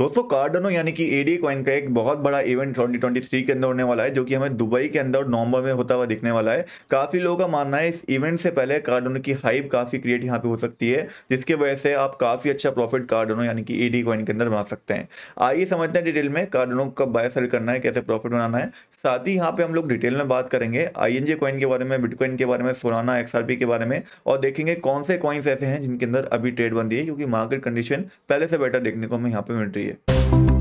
दोस्तों कार्डनो यानी कि एडी कॉइन का एक बहुत बड़ा इवेंट 2023 के अंदर होने वाला है जो कि हमें दुबई के अंदर नवंबर में होता हुआ दिखने वाला है काफी लोगों का मानना है इस इवेंट से पहले कार्डनो की हाइप काफी क्रिएट यहाँ पे हो सकती है जिसके वजह से आप काफी अच्छा प्रॉफिट कार्डनो यानी कि एडी कॉइन के अंदर बना सकते हैं आइए समझते हैं डिटेल में कार्डनो का बाय सेल करना है कैसे प्रॉफिट बनाना है साथ ही यहाँ पे हम लोग डिटेल में बात करेंगे आई एन कॉइन के बारे में बिटकॉइन के बारे में सोलाना एक्सआरपी के बारे में और देखेंगे कौन से कॉइन्स ऐसे हैं जिनके अंदर अभी ट्रेड बन रही है क्योंकि मार्केट कंडीशन पहले से बेटर देखने को हमें यहाँ पे मिल रही है चाहिए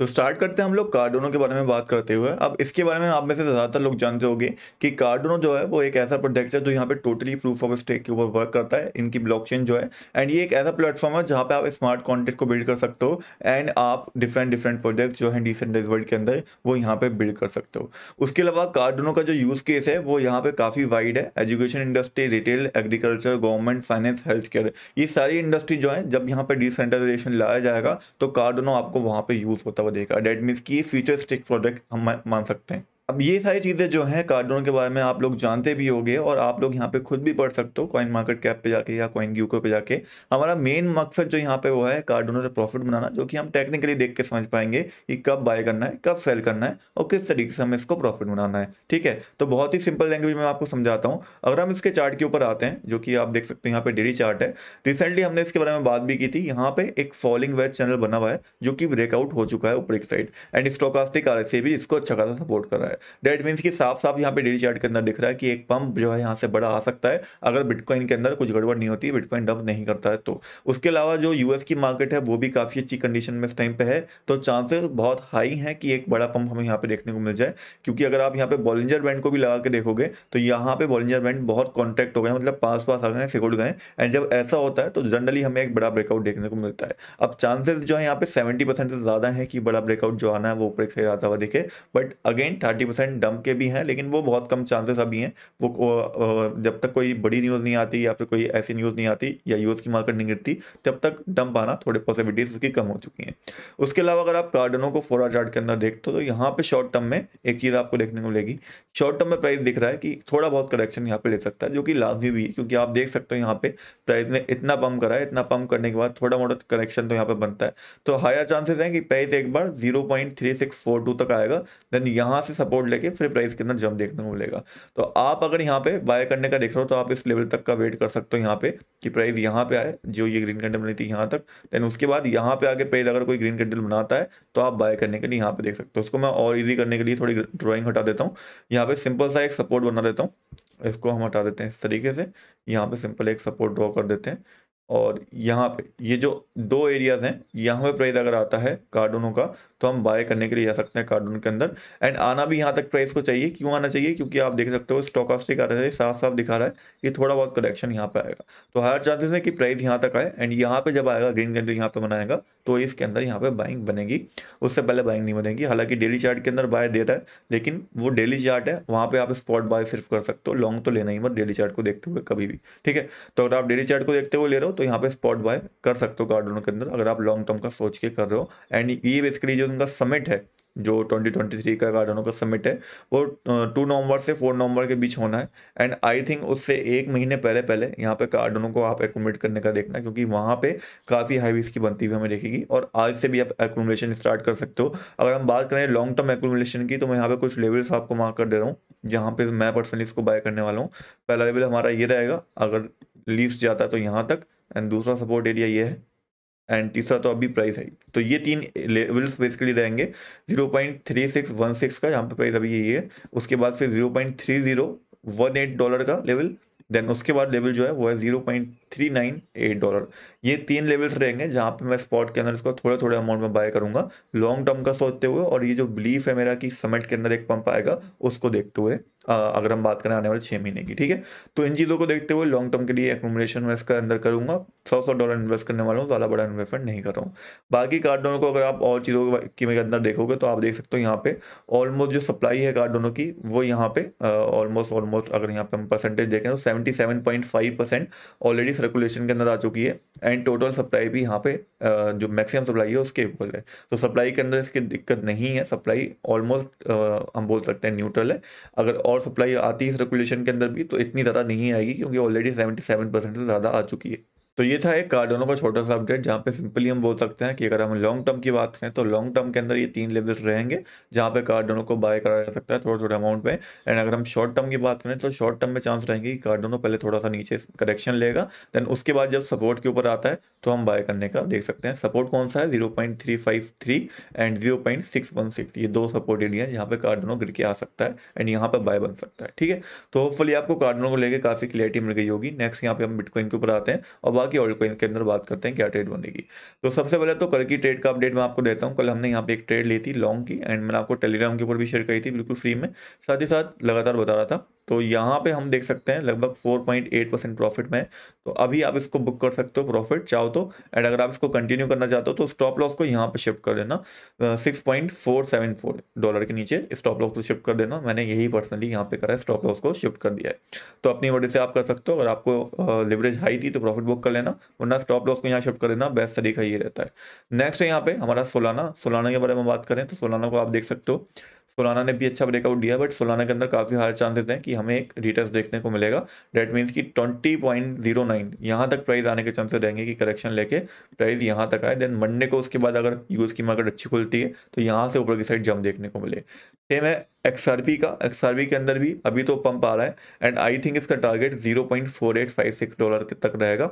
तो स्टार्ट करते हैं हम लोग कार्डोनो के बारे में बात करते हुए अब इसके बारे में आप में से ज़्यादातर लोग जानते होंगे कि कार्डोनो जो है वो एक ऐसा प्रोजेक्ट है जो यहाँ पे टोटली प्रूफ ऑफ स्टेक के ऊपर वर्क करता है इनकी ब्लॉकचेन जो है एंड ये एक ऐसा प्लेटफॉर्म है जहाँ पे आप स्मार्ट कॉन्टेक्ट को बिल्ड कर सकते हो एंड आप डिफरेंट डिफरेंट प्रोजेक्ट जो है डिसेंट्रलाइज वर्ल्ड के अंदर वो यहाँ पे बिल्ड कर सकते हो उसके अलावा कार्डोनो का जो यूज़ केस है वो यहाँ पे काफ़ी वाइड है education industry retail agriculture government finance health care ये सारी इंडस्ट्री जो है जब यहाँ पे डिसेंट्रलाइजेशन लाया जाएगा तो कार्डोनो आपको वहाँ पे यूज़ होता हुआ देखा डेट मीन्स की फ्यूचरिस्टिक प्रोडक्ट हम मान सकते हैं अब ये सारी चीज़ें जो हैं कार्डोन के बारे में आप लोग जानते भी होंगे और आप लोग यहाँ पे खुद भी पढ़ सकते हो कॉइन मार्केट कैप पे जाके या कॉइन ग्यूको पे जाके हमारा मेन मकसद जो यहाँ पे वो है कार्डोनो से प्रॉफिट बनाना जो कि हम टेक्निकली देख के समझ पाएंगे कि कब बाय करना है कब सेल करना है और किस तरीके से हमें इसको प्रॉफिट बनाना है ठीक है तो बहुत ही सिंपल लैंग्वेज में आपको समझाता हूँ अगर हम इसके चार्ट के ऊपर आते हैं जो कि आप देख सकते हो यहाँ पे डेली चार्ट है रिसेंटली हमने इसके बारे में बात भी की थी यहाँ पे एक फॉलिंग वेज चैनल बना हुआ है जो कि ब्रेकआउट हो चुका है ऊपर की साइड एंड स्टोकास्टिक आर भी इसको अच्छा खासा सपोर्ट कर रहा है डेट मीन्स कि साफ साफ यहाँ पे डेली चार्ट के अंदर दिख रहा है कि एक पंप जो है यहाँ से बड़ा आ सकता है अगर बिटकॉइन के अंदर कुछ गड़बड़ नहीं होती बिटकॉइन डंप नहीं करता है तो उसके अलावा जो यूएस की मार्केट है वो भी काफ़ी अच्छी कंडीशन में इस टाइम पे है तो चांसेस बहुत हाई हैं कि एक बड़ा पंप हमें यहाँ पे देखने को मिल जाए क्योंकि अगर आप यहाँ पे बॉलिंजर बैंड को भी लगा के देखोगे तो यहाँ पे बॉलिंजर बैंड बहुत कॉन्ट्रैक्ट हो गए मतलब पास पास आ गए सिकुड़ गए एंड जब ऐसा होता है तो जनरली हमें एक बड़ा ब्रेकआउट देखने को मिलता है अब चांसेस जो है यहाँ पे सेवेंटी से ज़्यादा है कि बड़ा ब्रेकआउट जो आना है वो ऊपर एक साइड आता हुआ दिखे but again thirty thirty percent डम के भी हैं लेकिन वो बहुत कम चांसेस अभी हैं वो जब तक कोई बड़ी न्यूज़ नहीं आती या फिर कोई ऐसी न्यूज़ नहीं आती या यूज़ की मार्केट नहीं गिरती तब तक डम पाना थोड़े पॉसिबिलिटीज उसकी कम हो चुकी हैं उसके अलावा अगर आप कार्डनों को फोरा चार्ट के अंदर देखते हो तो यहाँ पर शॉर्ट टर्म में एक चीज़ आपको देखने को मिलेगी शॉर्ट टर्म में प्राइस दिख रहा है कि थोड़ा बहुत करेक्शन यहाँ पर ले सकता है जो कि लाजमी भी है क्योंकि आप देख सकते हो यहाँ पर प्राइस ने इतना पम्प करा है इतना पम्प करने के बाद थोड़ा मोटा करेक्शन तो यहाँ पर बनता है तो हायर चांसेस हैं कि प्राइस एक बार जीरो तक आएगा देन यहाँ से सब सपोर्ट लेके फिर प्राइस के अंदर जम देखने को मिलेगा तो आप अगर यहाँ पे बाय करने का देख रहे हो तो आप इस लेवल तक का वेट कर सकते हो यहाँ पे कि प्राइस यहाँ पे आए जो ये ग्रीन कैंडल बनी थी यहाँ तक देन उसके बाद यहाँ पे आके प्राइस अगर कोई ग्रीन कैंडल बनाता है तो आप बाय करने के लिए यहाँ पे देख सकते हो उसको मैं और ईजी करने के लिए थोड़ी ड्रॉइंग हटा देता हूँ यहाँ पे सिंपल सा एक सपोर्ट बना देता हूँ इसको हम हटा देते हैं इस तरीके से यहाँ पे सिंपल एक सपोर्ट ड्रॉ कर देते हैं और यहाँ पे ये जो दो एरियाज हैं यहाँ पे प्राइस अगर आता है कार्डोनों का तो हम बाय करने के लिए जा सकते हैं कार्डोन के अंदर एंड आना भी यहाँ तक प्राइस को चाहिए क्यों आना चाहिए क्योंकि आप देख सकते हो स्टॉक ऑफ स्टिक आ रहा है साफ साफ दिखा रहा है कि थोड़ा बहुत कलेक्शन यहाँ पे आएगा तो हायर चांसेस है कि प्राइस यहाँ तक आए एंड यहाँ पे जब आएगा ग्रीन कैंडल यहाँ पे बनाएगा तो इसके अंदर यहाँ पे बाइंग बनेगी उससे पहले बाइंग नहीं बनेगी हालांकि डेली चार्ट के अंदर बाय दे रहा है लेकिन वो डेली चार्ट है वहाँ पे आप स्पॉट बाय सिर्फ कर सकते हो लॉन्ग तो लेना ही मत डेली चार्ट को देखते हुए कभी भी ठीक है तो अगर आप डेली चार्ट को देखते हुए ले रहे हो तो यहाँ पे स्पॉट बाय कर सकते हो गार्डनों के अंदर अगर आप लॉन्ग टर्म का सोच के कर रहे हो एंड ये बेसिकली जो उनका समिट है जो 2023 का गार्डनों का समिट है वो टू नवंबर से फोर नवंबर के बीच होना है एंड आई थिंक उससे एक महीने पहले पहले यहाँ पे गार्डनों को आप एकोमोडेट करने का देखना क्योंकि वहाँ पे काफ़ी हाईवीज की बनती हुई हमें देखेगी और आज से भी आप एकोमोडेशन स्टार्ट कर सकते हो अगर हम बात करें लॉन्ग टर्म एकोमोडेशन की तो मैं यहाँ पे कुछ लेवल्स आपको मार्क कर दे रहा हूँ जहाँ पे मैं पर्सनली इसको बाय करने वाला हूँ पहला लेवल हमारा ये रहेगा अगर लीव जाता है तो यहाँ तक एंड दूसरा सपोर्ट एरिया ये है एंड तीसरा तो अभी प्राइस है तो ये तीन लेवल्स बेसिकली रहेंगे zero point three six one six का जहाँ पे प्राइस अभी यही है उसके बाद फिर zero point three zero one eight dollar का लेवल देन उसके बाद लेवल जो है वो है zero point three nine eight dollar ये तीन लेवल्स रहेंगे जहाँ पे मैं स्पॉट के अंदर इसको थोड़े थोड़े अमाउंट में बाय करूंगा लॉन्ग टर्म का सोचते हुए और ये जो बिलीफ है मेरा कि समेट के अंदर एक पंप आएगा उसको देखते हुए अगर हम बात करें आने वाले छः महीने की ठीक है तो इन चीज़ों को देखते हुए लॉन्ग टर्म के लिए एकोमोडेशन में इसका अंदर करूँगा सौ सौ डॉलर इन्वेस्ट करने वाला हूँ ज़्यादा बड़ा इन्वेस्टमेंट नहीं कर रहा हूँ बाकी कार्डोनों को अगर आप और चीज़ों की के अंदर देखोगे तो आप देख सकते हो यहाँ पे ऑलमोस्ट जो सप्लाई है कार्डोनों की वो यहाँ पे ऑलमोस्ट ऑलमोस्ट अगर यहाँ पे हम परसेंटेज देखें तो seventy seven point five percent already circulation के अंदर आ चुकी है एंड टोटल सप्लाई भी यहाँ पे जो मैक्सिमम सप्लाई है उसके इक्वल है तो सप्लाई के अंदर इसकी दिक्कत नहीं है सप्लाई ऑलमोस्ट हम बोल सकते हैं न्यूट्रल है अगर और पावर सप्लाई आती है इस रेगुलेशन के अंदर भी तो इतनी ज़्यादा नहीं आएगी क्योंकि ऑलरेडी सेवेंटी सेवन परसेंट से ज़्यादा आ चुकी है तो ये था एक कार्डोनो का छोटा सा अपडेट जहाँ पे सिंपली हम बोल सकते हैं कि अगर हम लॉन्ग टर्म की बात करें तो लॉन्ग टर्म के अंदर ये तीन लेवल्स रहेंगे जहाँ पे कार्डोनो को बाय करा जा सकता है थोड़े थोड़े अमाउंट में एंड अगर हम शॉर्ट टर्म की बात करें तो शॉर्ट टर्म में चांस रहेंगे कि कार्डोनो पहले थोड़ा सा नीचे करेक्शन लेगा देन उसके बाद जब सपोर्ट के ऊपर आता है तो हम बाय करने का देख सकते हैं सपोर्ट कौन सा है जीरो एंड जीरो ये दो सपोर्ट एरिया है जहाँ पे कार्डोनो गिर के आ सकता है एंड यहाँ पर बाय बन सकता है ठीक है तो होपफुली आपको कार्डोनो को लेकर काफ़ी क्लियरिटी मिल गई होगी नेक्स्ट यहाँ पे हम बिटकॉइन के ऊपर आते हैं और सुबह की ऑल कोइन के अंदर बात करते हैं क्या ट्रेड बनेगी तो सबसे पहले तो कल की ट्रेड का अपडेट मैं आपको देता हूँ कल हमने यहाँ पे एक ट्रेड ली थी लॉन्ग की एंड मैंने आपको टेलीग्राम के ऊपर भी शेयर करी थी बिल्कुल फ्री में साथ ही साथ लगातार बता रहा था तो यहाँ पे हम देख सकते हैं लगभग 4.8 परसेंट प्रॉफिट में तो अभी आप इसको बुक कर सकते हो प्रॉफिट चाहो तो एंड अगर आप इसको कंटिन्यू करना चाहते हो तो स्टॉप लॉस को यहाँ पे शिफ्ट कर देना 6.474 डॉलर के नीचे स्टॉप लॉस को शिफ्ट कर देना मैंने यही पर्सनली यहाँ पे करा है स्टॉप लॉस को शिफ्ट कर दिया है तो अपनी वजह से आप कर सकते हो अगर आपको लेवरेज हाई थी तो प्रॉफिट बुक कर लेना वरना स्टॉप लॉस को यहाँ शिफ्ट कर देना बेस्ट तरीका ये रहता है नेक्स्ट है यहाँ पे हमारा सोलाना सोलाना के बारे में बात करें तो सोलाना को आप देख सकते हो सोलाना ने भी अच्छा ब्रेकआउट दिया बट सोलाना के अंदर काफ़ी हार चांसेस हैं कि हमें एक रिटर्स देखने को मिलेगा डेट मीन्स कि ट्वेंटी पॉइंट जीरो नाइन यहाँ तक प्राइस आने के चांसेस रहेंगे कि करेक्शन लेके प्राइस यहाँ तक आए देन मंडे को उसके बाद अगर यूज़ की मार्केट अच्छी खुलती है तो यहाँ से ऊपर की साइड जम देखने को मिले सेम है एक्स का एक्स के अंदर भी अभी तो पंप आ रहा है एंड आई थिंक इसका टारगेट 0.4856 डॉलर तक रहेगा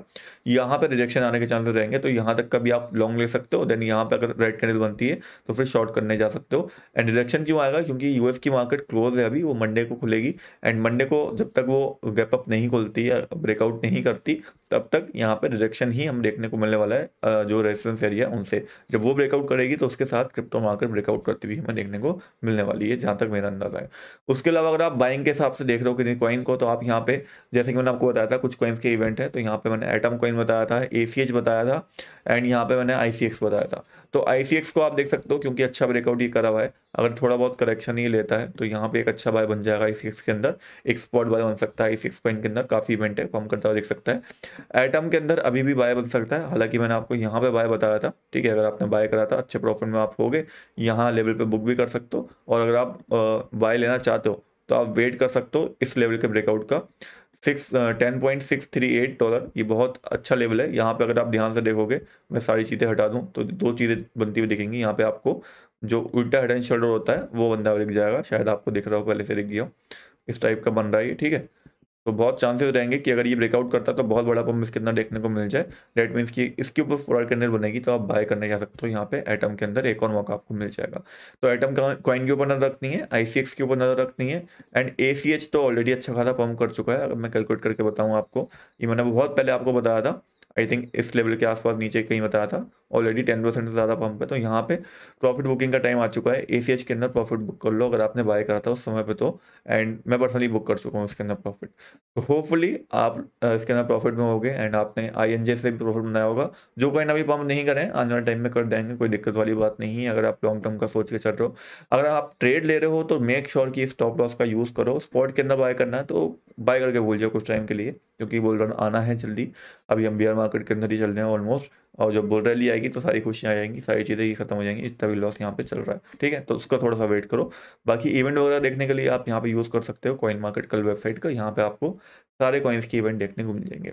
यहाँ पे रिजेक्शन आने के चांसेस रहेंगे तो यहाँ तक का भी आप लॉन्ग ले सकते हो देन यहाँ पे अगर रेड कैंडल बनती है तो फिर शॉर्ट करने जा सकते हो एंड रिजेक्शन क्यों आएगा क्योंकि यूएस की मार्केट क्लोज है अभी वो मंडे को खुलेगी एंड मंडे को जब तक वो गैपअप नहीं खुलती या ब्रेकआउट नहीं करती तब तक यहाँ पर रिजेक्शन ही हम देखने को मिलने वाला है जो रेजिस्टेंस एरिया उनसे जब वो ब्रेकआउट करेगी तो उसके साथ क्रिप्टो मार्केट ब्रेकआउट करती हुई हमें देखने को मिलने वाली है रही है जहाँ तक मेरा अंदाजा है उसके अलावा अगर आप बाइंग के हिसाब से देख रहे हो किसी कॉइन को तो आप यहाँ पे जैसे कि मैंने आपको बताया था कुछ कॉइन्स के इवेंट है तो यहाँ पे मैंने एटम कॉइन बताया था ए बताया था एंड यहाँ पे मैंने आई बताया था तो आई को आप देख सकते हो क्योंकि अच्छा ब्रेकआउट ये करा हुआ है अगर थोड़ा बहुत करेक्शन ही लेता है तो यहाँ पे एक अच्छा बाय बन जाएगा आई सिक्स के अंदर एक स्पॉट बाय बन सकता है आई सिक्स पॉइंट के अंदर काफ़ी इवेंट है कम करता हुआ देख सकता है एटम के अंदर अभी भी बाय बन सकता है हालांकि मैंने आपको यहाँ पे बाय बताया था ठीक है अगर आपने बाय करा था अच्छे प्रॉफिट में आप हो गए यहाँ लेवल पर बुक भी कर सकते हो और अगर आप बाय लेना चाहते हो तो आप वेट कर सकते हो इस लेवल के ब्रेकआउट का six ten point six three eight dollar ये बहुत अच्छा लेवल है यहाँ पे अगर आप ध्यान से देखोगे मैं सारी चीज़ें हटा दूँ तो दो चीज़ें बनती हुई दिखेंगी यहाँ पे आपको जो उल्टा हेड एंड शोल्डर होता है वो बंदा दिख जाएगा शायद आपको दिख रहा हो पहले से दिख गया इस टाइप का बन रहा है ये ठीक है तो बहुत चांसेस रहेंगे कि अगर ये ब्रेकआउट करता तो बहुत बड़ा पंप कितना देखने को मिल जाए डेट मीन्स कि इसके ऊपर फोर कैंडल बनेगी तो आप बाय करने जा सकते हो यहाँ पे एटम के अंदर एक और मौका आपको मिल जाएगा तो एटम कॉइन के ऊपर नजर रखनी है आईसीएक्स के ऊपर नजर रखनी है एंड ए तो ऑलरेडी अच्छा खासा पंप कर चुका है अगर मैं कैलकुलेट करके बताऊँ आपको ये मैंने बहुत पहले आपको बताया था आई थिंक इस लेवल के आसपास नीचे कहीं बताया था ऑलरेडी टेन परसेंट से ज़्यादा पंप है तो यहाँ पे प्रॉफिट बुकिंग का टाइम आ चुका है ए के अंदर प्रॉफिट बुक कर लो अगर आपने बाय करा था उस समय पे तो एंड मैं पर्सनली बुक कर चुका हूँ इसके अंदर प्रॉफिट तो होपफुली आप इसके अंदर प्रॉफिट में होगे एंड आपने आई एन जे से भी प्रॉफिट बनाया होगा जो कहीं अभी पंप नहीं करें आने वाले टाइम में कर देंगे कोई दिक्कत वाली बात नहीं है अगर आप लॉन्ग टर्म का सोच के चल रहे हो अगर आप ट्रेड ले रहे हो तो मेक श्योर की कि स्टॉप लॉस का यूज़ करो स्पॉट के अंदर बाय करना है तो बाय करके भूल जाओ कुछ टाइम के लिए क्योंकि बोल रहा आना है जल्दी अभी हम बियर मार्केट के अंदर ही चल रहे हैं ऑलमोस्ट और जब बोल रैली आएगी तो सारी खुशियाँ आ जाएंगी सारी चीज़ें ही खत्म हो जाएंगी इतना भी लॉस यहाँ पे चल रहा है ठीक है तो उसका थोड़ा सा वेट करो बाकी इवेंट वगैरह देखने के लिए आप यहाँ पे यूज़ कर सकते हो कॉइन मार्केट कल वेबसाइट का यहाँ पे आपको सारे कॉइन्स के इवेंट देखने को मिल जाएंगे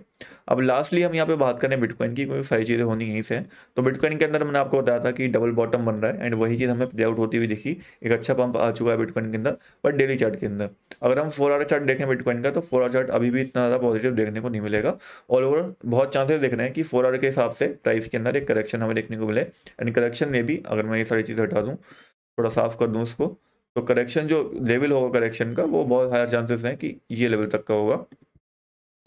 अब लास्टली हम यहाँ पे बात करें बिटकॉइन की क्योंकि सारी चीज़ें होनी यहीं से तो बिटकॉइन के अंदर मैंने आपको बताया था कि डबल बॉटम बन रहा है एंड वही चीज़ हमें प्ले आउट होती हुई दिखी एक अच्छा पंप आ चुका है बिटकॉइन के अंदर बट डेली चार्ट के अंदर अगर हम फोर आर चार्ट देखें बिटकॉइन का तो फोर आर चार्ट अभी भी इतना ज़्यादा पॉजिटिव देखने को नहीं मिलेगा ऑल ओवर बहुत चांसेस देख रहे हैं कि फोर आर के हिसाब से प्राइस के अंदर एक करेक्शन हमें देखने को मिले एंड करेक्शन में भी अगर मैं ये सारी चीज़ें हटा दूँ थोड़ा साफ कर दूँ उसको तो करेक्शन जो लेवल होगा करेक्शन का वो बहुत हायर चांसेस हैं कि ये लेवल तक का होगा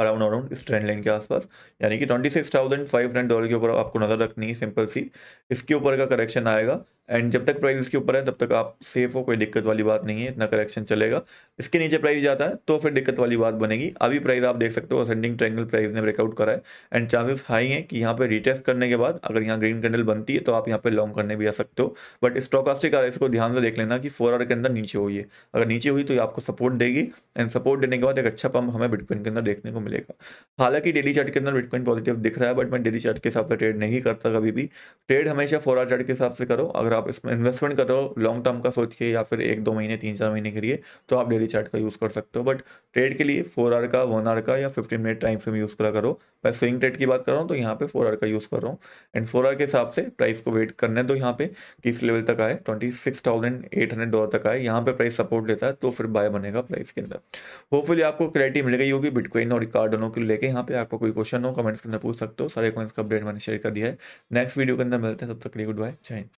अराउंड अराउंड इस ट्रेंड लाइन के आसपास यानी कि twenty six thousand five hundred dollar के ऊपर आपको नज़र रखनी है सिंपल सी इसके ऊपर का करेक्शन आएगा एंड जब तक प्राइस इसके ऊपर है तब तक आप सेफ हो कोई दिक्कत वाली बात नहीं है इतना करेक्शन चलेगा इसके नीचे प्राइस जाता है तो फिर दिक्कत वाली बात बनेगी अभी प्राइस आप देख सकते हो असेंडिंग ट्रेंगल प्राइस ने ब्रेकआउट करा है एंड चांसेस हाई हैं कि यहाँ पर रिटेस्ट करने के बाद अगर यहाँ ग्रीन कैंडल बनती है तो आप यहाँ पे लॉन्ग करने भी आ सकते हो बट स्टॉकास्टिक आर को ध्यान से देख लेना कि फोर आवर के अंदर नीचे हुई है अगर नीचे हुई तो ये आपको सपोर्ट देगी एंड सपोर्ट देने के बाद एक अच्छा पंप हमें बिटकॉइन के अंदर देखने को मिलेगा हालांकि डेली चार्ट के अंदर बिटकॉइन पॉजिटिव दिख रहा है बट मैं डेली चार्ट के हिसाब से ट्रेड नहीं करता कभी भी ट्रेड हमेशा फोर आर चार्ट के हिसाब से करो अगर आप इसमें इन्वेस्टमेंट करो लॉन्ग टर्म का सोच के या फिर एक दो महीने तीन चार महीने के लिए तो आप डेली चार्ट का यूज़ कर सकते हो बट ट्रेड के लिए फोर आर का वन आर का या fifteen minute time frame use करा करो मैं स्विंग ट्रेड की बात कर रहा हूँ तो यहाँ पे फोर आर का यूज़ कर रहा हूँ एंड फोर आर के हिसाब से प्राइस को वेट करने दो यहाँ पे किस लेवल तक आए twenty six thousand eight hundred dollar तक आए यहाँ पे प्राइस सपोर्ट लेता है तो फिर बाय बनेगा प्राइस के अंदर होपफुली आपको क्लैरिटी मिल गई होगी बिटकॉइन और कार्ड दोनों को लेके यहाँ पे आपको कोई क्वेश्चन हो कमेंट्स के अंदर पूछ सकते हो सारे कमेंट्स का अपडेट मैंने शेयर कर दिया है नेक्स्ट वीडियो के अंदर मिलते हैं तब तक के लिए गुड बाय जय